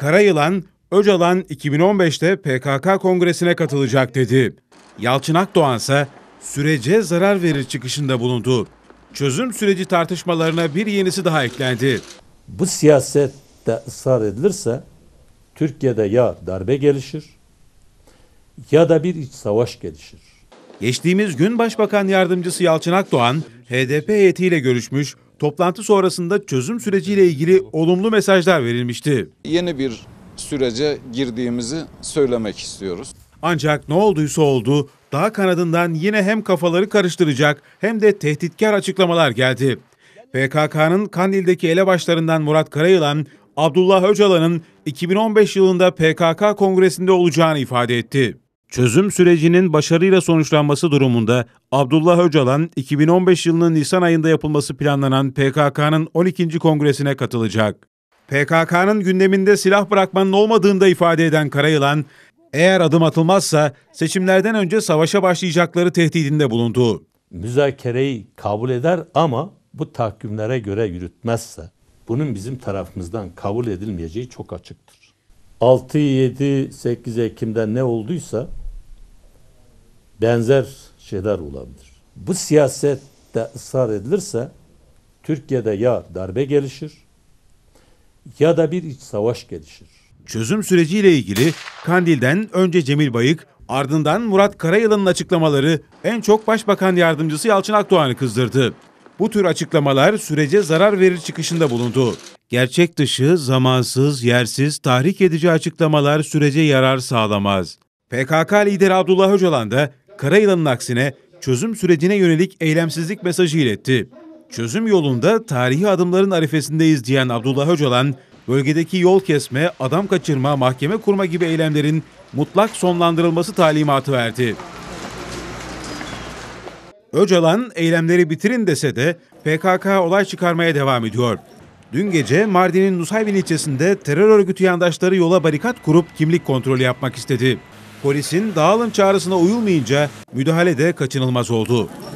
Karayılan, Öcalan 2015'te PKK kongresine katılacak dedi. Yalçın Akdoğan ise sürece zarar verir çıkışında bulundu. Çözüm süreci tartışmalarına bir yenisi daha eklendi. Bu siyasette ısrar edilirse Türkiye'de ya darbe gelişir ya da bir iç savaş gelişir. Geçtiğimiz gün Başbakan Yardımcısı Yalçın Akdoğan HDP heyetiyle görüşmüş, Toplantı sonrasında çözüm süreciyle ilgili olumlu mesajlar verilmişti. Yeni bir sürece girdiğimizi söylemek istiyoruz. Ancak ne olduysa oldu, daha kanadından yine hem kafaları karıştıracak hem de tehditkar açıklamalar geldi. PKK'nın Kandil'deki elebaşlarından Murat Karayılan, Abdullah Öcalan'ın 2015 yılında PKK kongresinde olacağını ifade etti. Çözüm sürecinin başarıyla sonuçlanması durumunda Abdullah Öcalan 2015 yılının Nisan ayında yapılması planlanan PKK'nın 12. kongresine katılacak. PKK'nın gündeminde silah bırakmanın olmadığını ifade eden Karayılan, eğer adım atılmazsa seçimlerden önce savaşa başlayacakları tehdidinde bulundu. Müzakereyi kabul eder ama bu tahkimlere göre yürütmezse bunun bizim tarafımızdan kabul edilmeyeceği çok açıktır. 6, 7, 8 Ekim'de ne olduysa benzer şeyler olabilir. Bu siyasette ısrar edilirse Türkiye'de ya darbe gelişir ya da bir iç savaş gelişir. Çözüm süreciyle ilgili Kandil'den önce Cemil Bayık, ardından Murat Karayılan'ın açıklamaları en çok Başbakan Yardımcısı Yalçın Akdoğan'ı kızdırdı. Bu tür açıklamalar sürece zarar verir çıkışında bulundu. Gerçek dışı, zamansız, yersiz, tahrik edici açıklamalar sürece yarar sağlamaz. PKK lideri Abdullah Öcalan da Karayılan'ın aksine çözüm sürecine yönelik eylemsizlik mesajı iletti. Çözüm yolunda tarihi adımların arifesindeyiz diyen Abdullah Öcalan, bölgedeki yol kesme, adam kaçırma, mahkeme kurma gibi eylemlerin mutlak sonlandırılması talimatı verdi. Öcalan eylemleri bitirin dese de PKK olay çıkarmaya devam ediyor. Dün gece Mardin'in Nusaybin ilçesinde terör örgütü yandaşları yola barikat kurup kimlik kontrolü yapmak istedi. Polisin dağılın çağrısına uyulmayınca müdahale de kaçınılmaz oldu.